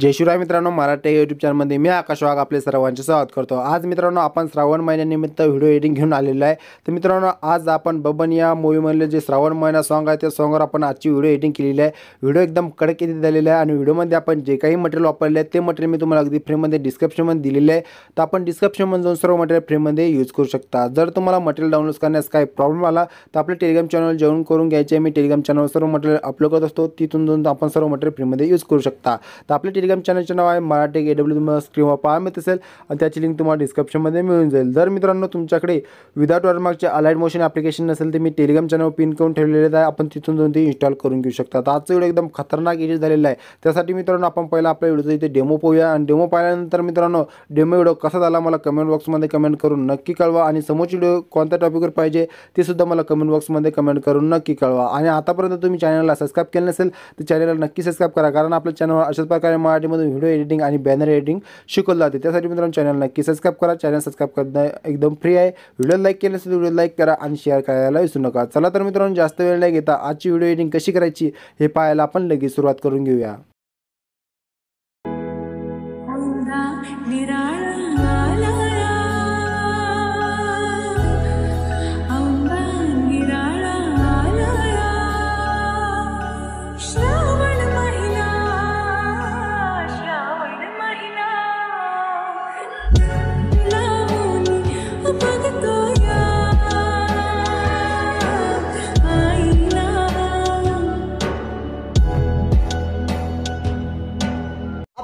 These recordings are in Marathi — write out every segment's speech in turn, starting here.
जय मित्रांनो मराठी युट्यूब चॅनलमध्ये मी आकाश वाघ आपले सर्वांचे स्वागत करतो आज मित्रांनो आपण श्रावण महिन्यानिमित्त व्हिडिओ एडिटिंग घेऊन आलेलो आहे तर मित्रांनो आज आपण बबन या मूवीमधले जे श्रावण महिना सॉन्ग आहे त्या सॉंगवर आपण आजची व्हिडिओ एडिटिंग केलेली आहे व्हिडिओ एकदम कडक येते झालेला आहे आणि व्हिडिओमध्ये आपण जे काही मटेरियल वापरले आहे ते मटेरियल मी तुम्हाला अगदी फ्रीमध्ये डिस्क्रिप्शनमध्ये दिलेलं आहे तर आपण डिस्क्रिप्शनमध्ये जाऊन सर्व मटेरियल फ्रीमध्ये यूज करू शकता जर तुम्हाला मटेरियल डाउनलोड करण्यास काही प्रॉब्लेम आला तर आपल्या टेलिग्राम चॅनल जॉईन करून घ्यायचे मी टेलिग्राम चॅनलवर सर्व मटेरियल अपलोड करत असतो तिथून जाऊन आपण सर्व मटेरियल फ्रीमध्ये यूज करू शकता तर आपले टेलिग्राम चॅनलचे नाव आहे मराठी ए डब्ल्यू तुम्हाला स्क्रीनवर पाहा मिळत असेल आणि त्याची लिंक तुम्हाला डिस्क्रिप्शनमध्ये मिळून जाईल जर मित्रांनो तुमच्याकडे विदाउट वॉरमार्कचे अलाइड मोशन ॲप्लिकेशन नसेल तर मी टेलिग्राम चॅनलवर पिन करून ठेवलेले आहे आपण तिथून जाऊन ते इन्स्टॉल करून घेऊ शकतात आजचा व्हिडिओ एकदम खतरनाक एडिट झालेला आहे त्यासाठी मित्रांनो आपण पहिला आपल्या व्हिडिओचा इथे डेमो पाहूया आणि डेमो पाहिल्यानंतर मित्रांनो डेमो व्हिडिओ कसा झाला मला कमेंट बॉक्समध्ये कमेंट करून नक्की कळवा आणि समोरची व्हिडिओ कोणत्या टॉपिकवर पाहिजे ते सुद्धा मला कमेंट बॉक्समध्ये कमेंट करून नक्की कळवा आणि आतापर्यंत तुम्ही चॅनलला सबस्क्राईब केलं नसेल तर चॅनलला नक्की सबस्क्राईब करा कारण आपल्या चॅनलवर अशाच प्रकारे मराठीमधून व्हिडिओ एडिटिंग आणि बॅनर एडिटिंग शिकवलं जाते त्यासाठी मित्रांनो चॅनल नक्की सबस्क्राईब करा चॅनल सबस्क्राईब करणं एकदम फ्री आहे व्हिडिओ लाईक केलं असेल व्हिडिओ लाईक करा आणि शेअर करायला विसरू नका चला तर मित्रांनो जास्त वेळ नाही घेता आजची व्हिडिओ एडिटिंग कशी करायची हे पाहायला आपण लगेच सुरुवात करून घेऊया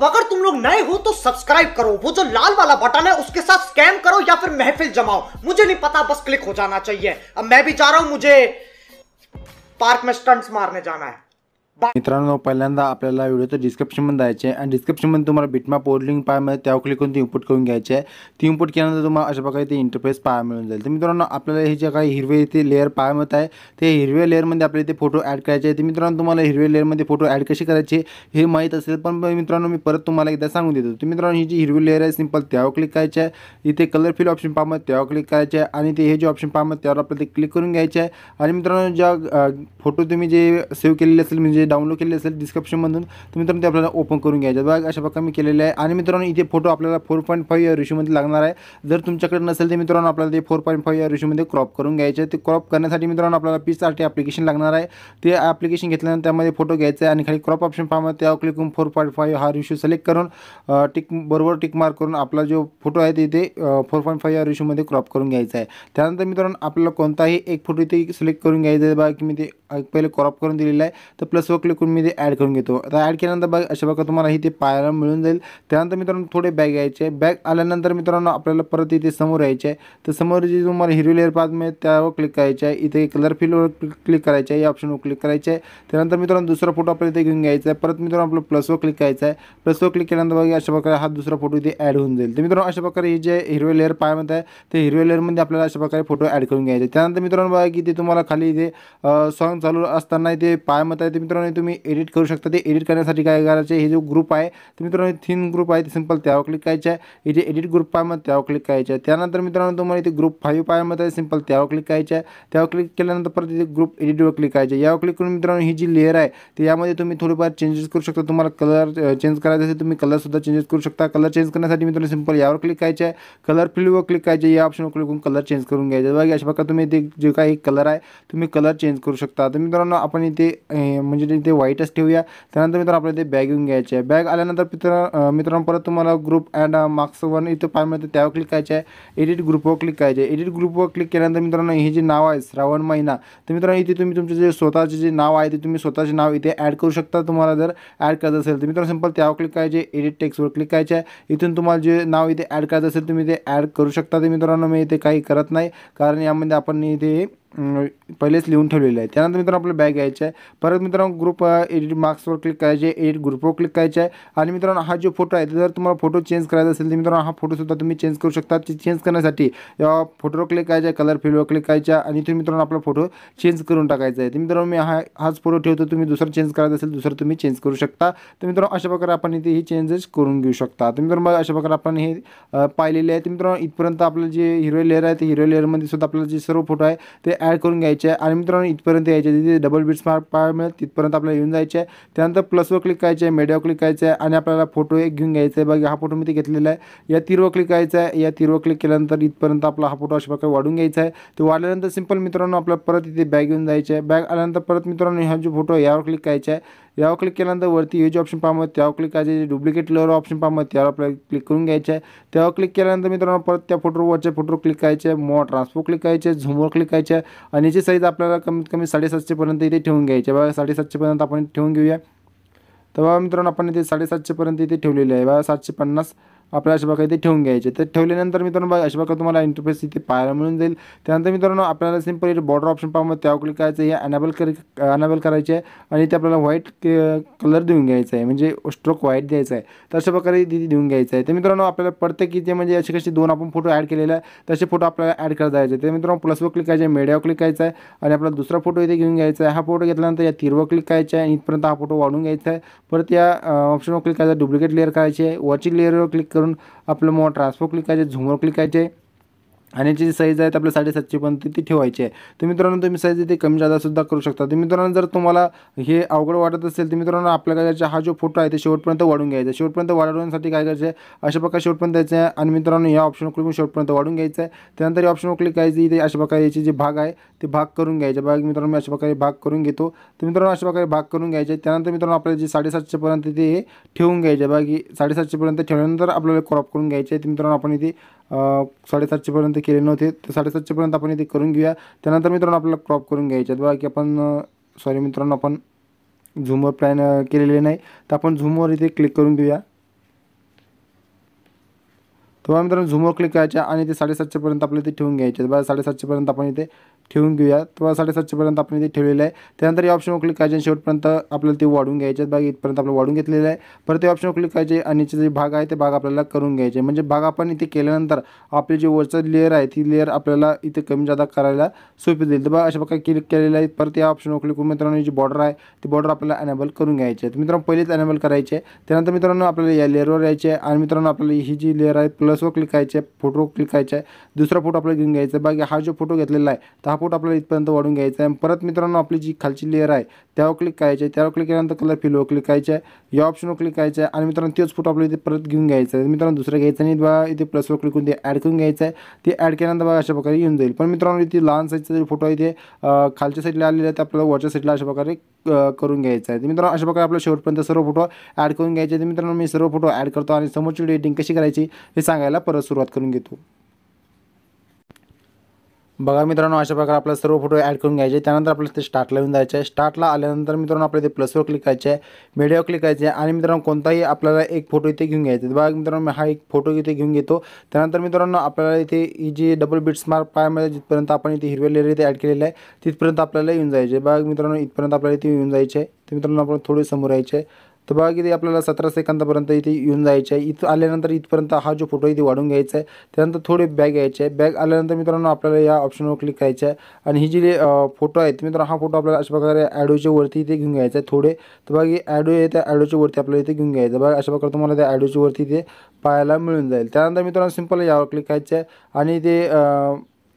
अब अगर तुम लोग नए हो तो सब्सक्राइब करो वो जो लाल वाला बटन है उसके साथ स्कैम करो या फिर महफिल जमाओ मुझे नहीं पता बस क्लिक हो जाना चाहिए अब मैं भी जा रहा हूं मुझे पार्क में स्टंट्स मारने जाना है मित्रांनो पहिल्यांदा आपल्याला व्हिडिओचं डिस्क्रिप्शनमध्ये द्यायचे आहे आणि डिस्क्रिप्शनमध्ये तुम्हाला बिटमा पोर्ट लिंक पाहायला त्यावर क्लिक करून ती इनपुट करून घ्यायचे आहे ती इम्पुट केल्यानंतर तुम्हाला अशा प्रकारे ते इंटरफेस पाहायला मिळून जाईल तर मित्रांनो आपल्याला हे जे काही हिरवे इथे लेअर पाहायला मिळत आहे ते हिरवे लेअरमध्ये आपल्याला इथे फोटो ॲड करायचे आहे ते मित्रांनो तुम्हाला हिरवे लेअरमध्ये फोटो ॲड कशी करायचे हे माहीत असेल पण मित्रांनो मी परत तुम्हाला एकदा सांगून देतो तर मित्रांनो ही जी हिरवी लेअर आहे सिंपल त्यावर क्लिक करायचे आहे इथे कलर फिल ऑप्शन पाहायला त्यावर क्लिक करायचे आहे आणि ते हे जे ऑप्शन पाहायला त्यावर आपल्याला ते क्लिक करून घ्यायचे आहे आणि मित्रांनो ज्या फोटो तुम्ही जे सेव्ह केलेले असेल म्हणजे डाउनलोड केले असेल डिस्क्रिप्शनमधून तर मित्रांनो ते आपल्याला ओपन करून घ्यायचं बघा अशा प्रकारे मी केलेले आहे आणि मित्रांनो इथे फोटो आपल्याला फोर पॉईंट फाईव्ह या लागणार आहे जर तुमच्याकडे नसेल तर मित्रांनो आपल्याला ते फोर पॉईंट फाईव्ह या क्रॉप करून घ्यायचे ते क्रॉप करण्यासाठी मित्रांनो आपल्याला पीस आर ॲप्लिकेशन लागणार आहे ते ॲप्लिकेशन घेतल्यानंतर त्यामध्ये फोटो घ्यायचा आहे आणि खाली क्रॉप ऑप्शन पाहून त्यावर क्लिक करून फोर पॉईंट फाईव्ह हा रेशो सिलेक्ट करून टिक बरोबर टिक मार्क करून आपला जो फोटो आहे तिथे फोर पॉईंट फाईव्ह या रिशूमध्ये क्रॉप करून घ्यायचा आहे त्यानंतर मित्रांनो आपल्याला कोणताही एक फोटो इथे सिलेक्ट करून घ्यायचा आहे बघा की मी ते पहिले क्रॉप करून दिलेला आहे तर प्लस व क्लिक करून मी ते ॲड करून घेतो आता ॲड केल्यानंतर बघ अशा प्रकारे तुम्हाला इथे पाहायला मिळून जाईल त्यानंतर मित्रांनो थोडे बॅग यायचे बॅग आल्यानंतर मित्रांनो आपल्याला परत इथे समोर यायचे आहे तर समोर जी तुम्हाला हिरवी लेअर पाहत मिळेल त्यावर क्लिक करायचे आहे इथे कलर फिलवर क्लिक करायचे आहे या ऑप्शनवर क्लिक करायचे आहे त्यानंतर मित्रांनो दुसरा फोटो आपल्याला इथे घेऊन घ्यायचा आहे परत मित्रांनो आपलं प्लसवर क्लिक करायचं आहे प्लसवर क्लिक केल्यानंतर बघा अशा प्रकारे हा दुसरा फोटो इथे ॲड होऊन जाईल तर मित्रांनो अशा प्रकारे हे जे हिरवे लेअर पाहत आहे ते हिरवे लेअरमध्ये आपल्याला अशा प्रकारे फोटो ॲड करून घ्यायचे त्यानंतर मित्रांनो बघा की ते तुम्हाला खाली इथे सॉन्ग चालू असताना इथे पाहत आहे ते मित्रांनो मित्रांनो तुम्ही एडिट करू शकता ते एडिट करण्यासाठी काय जो ग्रुप है तो मित्रों थीन ग्रुप है ते सिंपल क्लिक करायचं जे एडिट ग्रुप आहे मग त्यावर क्लिक करायचं आहे त्यानंतर इतने तुम्हाला इथे ग्रुप फाईव्ह पायामध्ये सिंपल त्यावर क्लिक करायचं आहे त्यावर क्लिक के परत इथे ग्रुप एडिटवर क्लिक करायचं आहे क्लिक कर मित्रों ही जी लेअर आहे तर यामध्ये तुम्ही थोडीफार चेंजेस करू शकता तुम्हाला कलर चेंज कराए असेल कलर कलरसुद्धा चेंजेस करू शता कलर चेंज करना मित्रों सीम्पल यावर क्लिक करायचं आहे कलर फिल्डवर क्लिक करायचे या ऑप्शनवर क्लिक करून कलर चेंज करून घ्यायचा बघा अशा प्रकारे तुम्ही ते जे कलर आहे तुम्ही कलर चेंज करू शकता तो मित्रों आपण इथे इथे ते वाईटच ठेवूया त्यानंतर मित्रांनो आपल्याला ते बॅग येऊन घ्यायचे आहे बॅग आल्यानंतर मित्र मित्रांनो परत तुम्हाला ग्रुप अँड मार्क्स वन इथं पाय मिळतं त्यावर क्लिक करायचं आहे एडिट ग्रुपवर क्लिक करायचे एडिट ग्रुपवर क्लिक केल्यानंतर मित्रांनो हे जे नाव आहे श्रावण महिना तर मित्रांनो इथे तुम्ही तुमचे जे स्वतःचे जे नाव आहे ते तुम्ही स्वतःचे नाव इथे ॲड करू शकता तुम्हाला जर ॲड करायचं असेल तर मित्रांनो सिम्पल त्यावर क्लिक करायचे एडिट टेक्स्टवर क्लिक करायचे आहे इथून तुम्हाला जे नाव इथे ॲड करायचं असेल तुम्ही ते ॲड करू शकता ते मित्रांनो मी इथे काही करत नाही कारण यामध्ये आपण इथे पहिलेच लिहून ठेवलेलं आहे त्यानंतर मित्रांनो आपलं बॅग घ्यायचं आहे परत मित्रांनो ग्रुप एडिट मार्क्सवर क्लिक करायचे एडिट ग्रुपवर क्लिक करायचं आहे आणि मित्रांनो हा जो फोटो आहे जर तुम्हाला फोटो चेंज करायचा असेल तर मित्रांनो हा फोटोसुद्धा तुम्ही चेंज करू शकता ते चेंज करण्यासाठी फोटोवर क्लिक करायचा आहे कलर फिल्डवर क्लिक करायच्या आणि तुम्ही मित्रांनो आपला फोटो चेंज करून टाकायचा आहे तर मित्रांनो मी हा हाच फोटो ठेवतो तुम्ही दुसरा चेंज करायचा असेल दुसरं तुम्ही चेंज करू शकता तर मित्रांनो अशा प्रकारे आपण इथे ही चेंजेस करून घेऊ शकता तर मित्रांनो अशा प्रकारे आपण हे पाहिलेले आहे तर मित्रांनो इथपर्यंत आपलं जे हिरो लेअर आहे ते हिरो लेअरमध्ये सुद्धा आपलं जे सर्व फोटो आहे ते ॲड करून घ्यायचे आहे आणि मित्रांनो इथपर्यंत यायचे तिथे डबल बीट्स स्मार्ट पाहायला मिळेल तिथपर्यंत आपल्याला येऊन जायचे आहे त्यानंतर प्लसवर क्लिक करायचे आहे मेडियावर क्लिक करायचे आहे आणि आपल्याला फोटो एक घेऊन घ्यायचा आहे बघा हा फोटो मी ते घेतलेला आहे या तीरवर क्लिक करायचा आहे या तीरवर क्लिक केल्यानंतर इथपर्यंत आपला हा फोटो अशा प्रकारे वाढून घ्यायचा आहे तो वाढल्यानंतर सिंपल मित्रांनो आपल्याला परत इथे बॅग घेऊन जायचं आहे बॅग आल्यानंतर परत मित्रांनो हा जो फोटो यावर क्लिक करायचा आहे यावर क्लिक केल्यानंतर वरती हेज ऑप्शन पाहत त्यावर क्लिक करायचे डुप्लिकेट लेअर ऑप्शन पाहत त्यावर आपल्याला क्लिक करून घ्यायचं आहे त्यावर क्लिक केल्यानंतर मित्रांनो परत त्या फोटोवरच्या फोटो क्लिक करायचे मो ट्रान्सफोर क्लिक करायचे झूमवर क्लिक करायचे आणि याची साईज आपल्याला कमीत कमी साडेसातशेपर्यंत इथे ठेवून घ्यायचे बघा साडेसातशेपर्यंत आपण ठेवून घेऊया तर मित्रांनो आपण इथे साडेसातशेपर्यंत इथे ठेवलेले आहे बघा सातशे पन्नास आपल्या अशा प्रकारे ते ठेवून घ्यायचे तर ठेवल्यानंतर मित्रांनो अशा प्रकारे तुम्हाला इंटरफेस इथे पाहायला मिळून जाईल त्यानंतर मित्रांनो आपल्याला सिम्पल बॉर्डर ऑप्शन पाहून त्यावर क्लिक करायचं हे अनेबल कर अनेबल करायचे आहे आणि ते आपल्याला व्हाईट कलर देऊन घ्यायचा आहे म्हणजे स्ट्रोक व्हाईट द्यायचा आहे तर अशा प्रकारे तिथे देऊन घ्यायचं आहे तर मित्रांनो आपल्याला पडतं की ते म्हणजे असे कसे दोन आपण फोटो ॲड केलेला आहे तसे फोटो आपल्याला ॲड करता जायचे ते मित्रांनो प्लसवर क्लिक करायचे आहे मेडियावर क्लिक करायचा आहे आणि आपला दुसरा फोटो इथे घेऊन घ्यायचा आहे हा फोटो घेतल्यानंतर या तीरवर क्लिक करायचा आहे इथपर्यंत हा फोटो वाढून घ्यायचा आहे परत या ऑप्शनवर क्लिक करायचा डुप्लिकेट लेअर करायची आहे वॉचिंग लेअरवर क्लिक करून आपलं मोठा ट्रान्सफर क्लिक करायचे झुमर क्लिक करायचे आणि याची जी साईज आहे आपल्या साडेसातशेपर्यंत ती ठेवायची आहे तर मित्रांनो तुम्ही साईज इथे कमी जादासुद्धा करू शकता तर मित्रांनो जर तुम्हाला हे अवघड वाटत असेल तर मित्रांनो आपल्या काय हा जो फोटो आहे ते शेवटपर्यंत वाढून घ्यायचा शेवटपर्यंत वाढवण्यासाठी काय करायचं आहे अशा प्रकारे शेवटपर्यंत द्यायचं आहे आणि मित्रांनो या ऑप्शनवर क्लिक शेवटपर्यंत वाढून घ्यायचं आहे त्यानंतर या ऑप्शनवर क्लिक करायचं इथे अशा प्रकारे याचे जे भाग आहे ते भाग करून घ्यायचे बाकी मित्रांनो मी अशा प्रकारे भाग करून घेतो तर मित्रांनो अशा प्रकारे भाग करून घ्यायचे त्यानंतर मित्रांनो आपल्याला जे साडेसातशेपर्यंत ते ठेवून घ्यायचे बाकी साडेसातशेपर्यंत ठेवल्यानंतर आपल्याला क्रॉप करून घ्यायचे आहे मित्रांनो आपण इथे साडेसातशेपर्यंत केले नव्हते तर साडेसातशेपर्यंत आपण इथे करून घेऊया त्यानंतर मित्रांनो आपल्याला क्रॉप करून घ्यायचे बघा की आपण सॉरी मित्रांनो आपण झूमवर प्लॅन केलेले नाही तर आपण झूमवर इथे क्लिक करून घेऊया तर मित्रांनो झुमवर क्लिक करायच्या आणि ते साडेसातशेपर्यंत आपल्याला ते ठेवून घ्यायचे बघा साडेसातशेपर्यंत आपण इथे ठेवून घेऊया तेव्हा साडेसातशेपर्यंत आपण इथे ठेवलेलं आहे त्यानंतर या ऑप्शनवर क्लिक करायचे शेवटपर्यंत आपल्याला ते वाढून घ्यायचे बघा इथपर्यंत आपलं वाढून घेतलेलं आहे परत या ऑप्शनवर क्लिक करायचे आणि जे भाग आहे ते भाग आपल्याला करून घ्यायचे म्हणजे भाग आपण इथे केल्यानंतर आपली जी वरचं लेअर आहे ती लेअर आपल्याला इथे कमी जादा करायला सोपी देईल तर बघा अशा प्रकारे क्लिक केलेलं आहे परत या ऑप्शनवर क्लिक करून मित्रांनो जी बॉर्डर आहे ती बॉर्डर आपल्याला अनेबल करून घ्यायची आहे तर मित्रांनो पहिलेच अनेबल करायचे त्यानंतर मित्रांनो आपल्याला या लेअरवर यायचे आणि मित्रांनो आपल्याला ही जी लेअर आहे प्लस प्लसवर क्लिक करायचे फोटो क्लिक करायचा आहे दुसरा फोटो आपल्याला घेऊन घ्यायचा बाकी हा जो फोटो घेतलेला आहे तर हा फोटो आपल्याला इथपर्यंत वाढून घ्यायचा आहे परत मित्रांनो आपली जी खालची लेअर आहे त्यावर क्लिक करायचे त्यावर क्लिक केल्यानंतर कलर फिलवर क्लिक करायचे आहे या ऑप्शनवर क्लिक करायचं आहे आणि मित्रांनो तेच फोटो आपल्याला इथे परत घेऊन घ्यायचा आहे मित्रांनो दुसरा घ्यायचा नाही बघा इथे प्लसवर क्लिक करून ते ॲड करून घ्यायचं आहे ते ॲड केल्यानंतर बघा अशा प्रकारे येऊन जाईल पण मित्रांनो इथे लहान साईजचा जो फोटो आहे ते खालच्या साईडला आलेला आहे ते आपल्याला वरच्या साईडला अशा प्रकारे करून घ्यायचा आहे मित्रांनो अशा प्रकारे आपल्या शेवटपर्यंत सर्व फोटो ॲड करून घ्यायचे मित्रांनो मी सर्व फोटो ॲड करतो आणि समोरची एडिटिंग कशी करायची हे सांगा सांगायला परत सुरुवात करून घेतो बघा मित्रांनो अशा प्रकारे आपला सर्व फोटो ॲड करून घ्यायचे त्यानंतर आपल्याला ते स्टार्टला येऊन जायचं आहे स्टार्टला आल्यानंतर मित्रांनो आपल्याला ते प्लसवर क्लिक करायचे आहे मीडियावर क्लिक करायचे आणि मित्रांनो कोणताही आपल्याला एक फोटो इथे घेऊन घ्यायचा बघा मित्रांनो मी हा एक फोटो इथे घेऊन घेतो त्यानंतर मित्रांनो आपल्याला इथे ही जी डबल बिट्स मार्क पायामध्ये जिथपर्यंत आपण इथे हिरवे लेअर इथे ॲड केलेलं आहे तिथपर्यंत आपल्याला येऊन जायचे बघा मित्रांनो इथपर्यंत आपल्याला इथे येऊन जायचे आहे तर मित्रांनो आपण थोडे समोर यायचे तर बघा किती आपल्याला सतरा सेकंदापर्यंत इथे येऊन जायचं आहे इथं आल्यानंतर इथपर्यंत हा जो फोटो इथे वाढून घ्यायचा आहे त्यानंतर थोडे बॅग यायचे आहे बॅग आल्यानंतर मित्रांनो आपल्याला या ऑप्शनवर क्लिक करायचं आहे आणि ही जी फोटो आहेत मित्रांनो हा फोटो आपल्याला अशा प्रकारे ॲडोच्या वरती इथे घेऊन घ्यायचा आहे थोडे तर बघा की ॲडो आहे त्या ॲडोच्या वरती आपल्याला इथे घेऊन घ्यायचं बघा अशा प्रकारे तुम्हाला त्या ॲडोच्या वरती इथे पाहायला मिळून जाईल त्यानंतर मित्रांनो सिंपल यावर क्लिक करायचं आहे आणि ते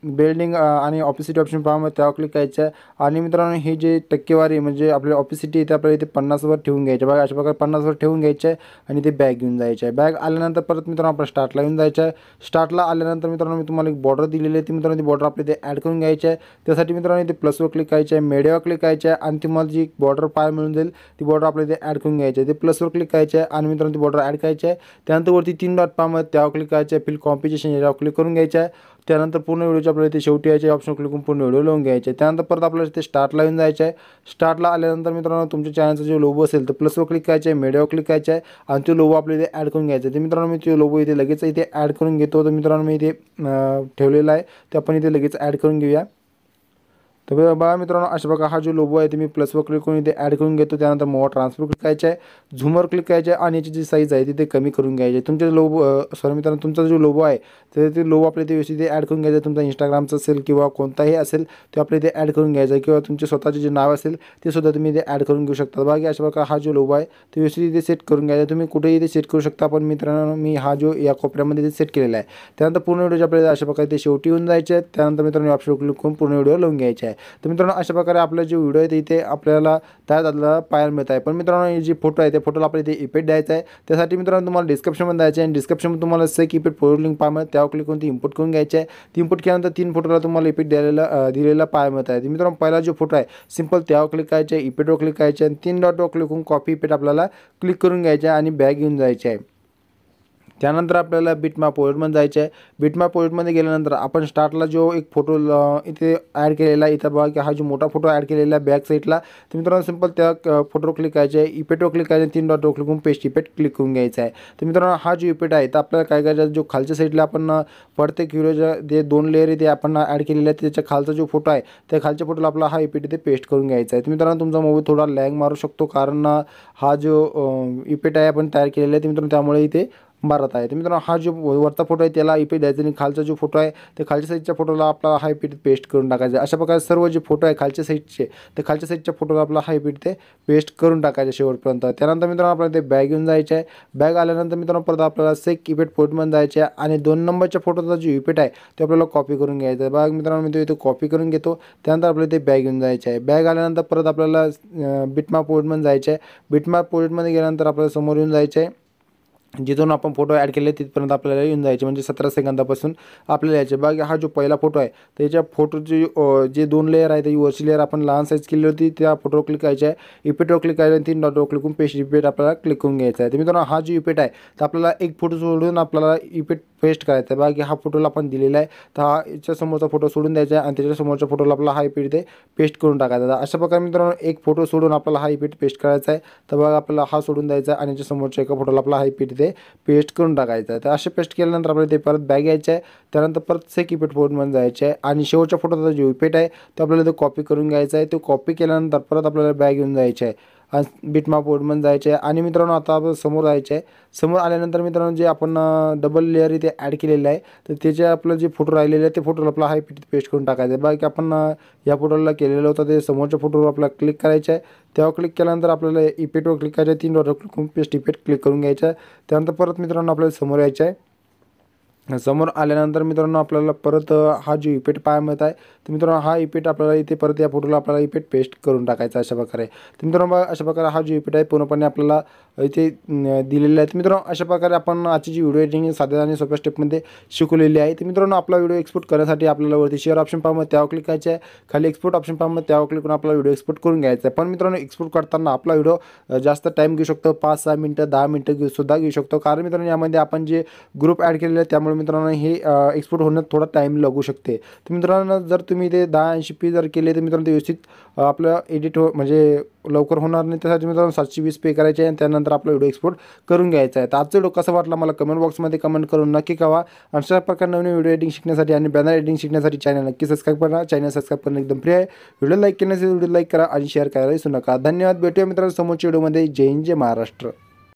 बिल्डिंग आणि ऑपिसिटी ऑप्शन पाहामध्ये त्यावर क्लिक करायचं आहे आणि मित्रांनो ही जे टक्केवारी म्हणजे आपली ऑफिसिटी इथे आपल्याला इथे पन्नासवर ठेवून घ्यायचे बघा अशा प्रकारे पन्नासवर ठेवून घ्यायचं आहे आणि ते बॅग घेऊन जायचं आहे बॅग आल्यानंतर परत मित्रांनो आपण स्टार्टला येऊन जायचं आहे स्टार्टला आल्यानंतर मित्रांनो मी तुम्हाला एक बॉर्डर दिलेली आहे ती मित्रांनो ती बॉर्डर आपल्या इथे ॲड करून घ्यायची आहे त्यासाठी मित्रांनो इथे प्लसवर क्लिक करायचं आहे मेडेवर क्लिक करायचं आहे आणि तुम्हाला जी बॉर्डर पाय मिळून जाईल ती बॉर्डर आपल्या इथे ॲड करून घ्यायची आहे ते प्लसवर क्लिक करायचे आहे आणि मित्रांनो ती बॉर्डर ॲड करायचे आहे त्यानंतर वरती तीन डॉट मग त्यावर क्लिक करायचे आहे फिल कॉम्पिटिशन याच्यावर क्लिक करून घ्यायचं आहे त्यानंतर पूर्ण व्हिडिओचे आपल्याला इथे शेवटी यायचे ऑप्शन क्लिक करून पूर्ण व्हिडिओ लावून घ्यायचे त्यानंतर परत आपल्याला ते स्टार्ट लावून जायचं आहे स्टार्टला आल्यानंतर मित्रांनो तुमच्या चॅनलचा जे लोबो असेल तर प्लसवर क्लिक करायचं आहे मीडियावर क्लिक करायचं आहे आणि तो लोबो आपल्याला इथे ॲड करून घ्यायचा आहे ते मित्रांनो मी तो लोबो इथे लगेच इथे ॲड करून घेतो तर मित्रांनो मी इथे ठेवलेला आहे ते आपण इथे लगेच ॲड करून घेऊया तर बघा मित्रांनो अशा प्रकार हा जो लोबो आहे ते मी प्लसवर क्लिक करून इथे ॲड करून घेतो त्यानंतर मोवा ट्रान्सफर क्लिक करायचं आहे झूमवर क्लिक करायचं आहे आणि याची जी साईज आहे तिथे कमी करून घ्यायचे आहे तुमचे लोबो सॉरी मित्रांनो तुमचा जो लोबो आहे तर ते लोबो आपल्या इथे व्यवस्थित ॲड करून घ्यायचा तुमचा इंस्टाग्रामचा असेल किंवा कोणताही असेल तो आपल्या इथे ॲड करून घ्यायचा किंवा तुमचे स्वतःचे जे नाव असेल ते सुद्धा तुम्ही इथे ॲड करून घेऊ शकता बघा अशा प्रकार हा जो लोबो आहे ते व्यवस्थित इथे सेट करून घ्यायचा तुम्ही कुठेही इथे सेट करू शकता पण मित्रांनो मी हा जो या कोपऱ्यामध्ये इथे सेट केलेला आहे त्यानंतर पूर्ण व्हिडिओ आपल्याला अशा प्रकारे ते शेवटी येऊन जायचे आहे त्यानंतर मित्रांनो ऑप्शन क्लिक करून पूर्ण व्हिडिओ लावून घ्यायचे आहे आहे तर मित्रांनो अशा प्रकारे आपलं जे व्हिडिओ आहे इथे आपल्याला तयार झालेला पाहायला मिळत आहे पण मित्रांनो हे जे फोटो आहे ते फोटोला आपल्याला इथे इपिट द्यायचा आहे त्यासाठी मित्रांनो तुम्हाला डिस्क्रिप्शनमध्ये आहे आणि डिस्क्रिप्शनमध्ये तुम्हाला सेक इपेड फोटो लिंक पाहायला मिळेल त्यावर क्लिक करून ती इम्पोर्ट करून घ्यायचे आहे ती इम्पोर्ट केल्यानंतर तीन फोटोला तुम्हाला इपिट द्यायला दिलेला पाहायला मिळत आहे मित्रांनो पहिला जो फोटो आहे सिम्पल त्यावर क्लिक करायचे इफेक्टवर क्लिक करायचे आणि तीन डॉटवर क्लिक करून कॉपी इफेक्ट आपल्याला क्लिक करून घ्यायचे आणि बॅग घेऊन जायचे आहे त्यानंतर आपल्याला बिटमा पोईटमध्ये जायचं आहे बिटमा पोईटमध्ये गेल्यानंतर आपण स्टार्टला जो एक फोटो इथे ॲड केलेला इथं बघा की हा जो मोठा फोटो ॲड केलेला बॅक साईडला तर मित्रांनो सिंपल त्या फोटोवर क्लिक करायचे आहे इपेटवर क्लिक करायचं तीन डॉटवर क्लिक करून पेस्ट इपेट क्लिक करून घ्यायचा आहे तर मित्रांनो हा जो इपेट आहे तर आपल्याला काय करायचं जो खालच्या साईडला आपण पडते व्हिडिओच्या जे दोन लेअर इथे आपण ॲड केलेले आहे त्याच्या खालचा जो फोटो आहे त्या खालच्या फोटोला आपला हा इपेट इथे पेस्ट करून घ्यायचा आहे तर मित्रांनो तुमचा मोबाईल थोडा लँग मारू शकतो कारण हा जो इपेट आहे आपण तयार केलेला आहे तर मित्रांनो त्यामुळे इथे भारत आहे तर मित्रांनो हा जो वरचा फोटो आहे त्याला आयपी द्यायचा आणि खालचा जो फोटो आहे ते खालच्या साईडच्या फोटोला आपला हायपीट पेस्ट करून टाकायचं अशा प्रकारे सर्व जे फोटो आहे खालच्या साईडचे ते खालच्या साईडच्या फोटोला आपला हायपीट ते पेस्ट करून टाकायचे शेवटपर्यंत त्यानंतर मित्रांनो आपल्याला ते बॅग घेऊन जायचं आहे बॅग आल्यानंतर मित्रांनो परत आपल्याला सेक इपेट पोर्टमध्ये जायचे आहे आणि दोन नंबरच्या फोटोचा जो इपेट आहे तो आपल्याला कॉपी करून घ्यायचा आहे बघ मित्रांनो मी तो कॉपी करून घेतो त्यानंतर आपल्याला ते बॅग घेऊन जायचं आहे बॅग आल्यानंतर परत आपल्याला बिटमा पोर्टमध्ये जायचं आहे बिटमा पोर्टमध्ये गेल्यानंतर आपल्याला समोर येऊन जायचं आहे जिथून आपण फोटो ॲड केले तिथपर्यंत आपल्याला येऊन जायचे म्हणजे सतरा सेकंदापासून आपल्याला यायचे बाकी हा जो पहिला फोटो आहे त्याच्या फोटो जे दोन लेअर आहे ते वरची लेअर आपण लहान साईज केली होती त्या फोटोवर क्लिक करायची आहे इपेटवर क्लिक करायचं आणि तीन डॉटवर क्लिक करून पेस्ट इपेट आपल्याला क्लिक करून घ्यायचा आहे तर मित्रांनो हा जो इपेट आहे तर आपल्याला एक फोटो सोडून आपल्याला इपेट पेस्ट करायचा आहे बाकी हा फोटोला आपण दिलेला आहे तर हा याच्यासमोरचा फोटो सोडून द्यायचा आहे आणि त्याच्यासमोरच्या फोटोला आपला हा इपेट ते पेस्ट करून टाकायचा अशा प्रकारे मित्रांनो एक फोटो सोडून आपल्याला हा इपेट पेस्ट करायचा आहे तर बघा आपल्याला हा सोडून द्यायचा आहे आणि याच्यासमोरच्या एका फोटोला आपला हा इपेट ते पेस्ट करून टाकायचं आहे तर असे पेस्ट केल्यानंतर आपल्याला ते परत बॅग यायचं आहे त्यानंतर परत से कीपेड फोनमध्ये जायचं आहे आणि शेवटच्या फोटोचा जो पेट आहे तो आपल्याला तो कॉपी करून घ्यायचा आहे तो कॉपी केल्यानंतर परत आपल्याला बॅग घेऊन जायचं आहे बिटमा बोर्डमन जायचे आणि मित्रांनो आता समोर जायचे आहे समोर आल्यानंतर मित्रांनो जे आपण डबल लेअर इथे ॲड केलेलं आहे तर त्याचे आपलं जे फोटो राहिलेले आहे ते फोटोला आपला हाय पीठ पेस्ट करून टाकायचं आहे बाकी आपण या फोटोला केलेलं होतं ते समोरच्या फोटोवर आपल्याला क्लिक करायचं आहे तेव्हा क्लिक केल्यानंतर आपल्याला इपेटवर क्लिक करायचं आहे तीन डॉट क्लिक करून पेस्ट इपेट क्लिक करून घ्यायचं आहे त्यानंतर परत मित्रांनो आपल्याला समोर यायचं आहे समोर आल्यानंतर मित्रांनो आपल्याला परत हा जो इपेट पाय मिळत आहे तर मित्रांनो हा इपेट आपल्याला इथे परत या फोटोला आपल्याला इपेट पेस्ट करून टाकायचा अशा प्रकारे तर मित्रांनो अशा प्रकारे हा जो इपेट आहे पूर्णपणे आपल्याला इथे दिलेले आहेत मित्रांनो अशा प्रकारे आपण आजची जी व्हिडिओ एडिटिंग साध्या आणि सोप्या स्टेपमध्ये शिकवलेली आहे तर मित्रांनो आपला व्हिडिओ एक्सपोर्ट करण्यासाठी आपल्याला वरती शेअर ऑप्शन पाहून त्यावर क्लिक करायचे आहे खाली एक्सपोर्ट ऑप्शन पाहून त्यावर क्लिक करून आपला व्हिडिओ एक्सपोर्ट करून घ्यायचा आहे पण मित्रांनो एक्सपोर्ट करताना आपला व्हिडिओ जास्त टाईम घेऊ शकतो पाच सहा मिनटं दहा मिनटं सुद्धा घेऊ शकतो कारण मित्रांनो यामध्ये आपण जे ग्रुप ॲड केलेले आहे त्यामुळे मित्रांनो हे एक्सपोर्ट होण्यात थोडा टाईम लागू शकते तर मित्रांनो जर तुम्ही ते दहा ऐंशी पी जर केले तर मित्रांनो व्यवस्थित आपलं एडिट हो म्हणजे लवकर होणार नाही त्यासाठी मित्रांनो सातशे वीस पे करायचे आहे आणि त्यानंतर आपला व्हिडिओ एक्सपोर्ट करून घ्यायचा आहे तर आजचा व्हिडिओ कसा वाटला मला कमेंट बॉक्समध्ये कमेंट करून नक्की आणि अशा प्रकार नवीन व्हिडिओ एडिटिंग शिकण्यासाठी आणि बॅनर एडिंग शिकण्यासाठी चॅनल नक्की सबस्क्राईब करा चॅनल सबस्क्राईब करणं एकदम फ्री आहे व्हिडिओ लाईक करण्यासाठी व्हिडिओ लाईक करा आणि शेअर करायला विसरू नका धन्यवाद भेटूया मित्रांनो समोरच्या व्हिडिओमध्ये जय हिंद जय महाराष्ट्र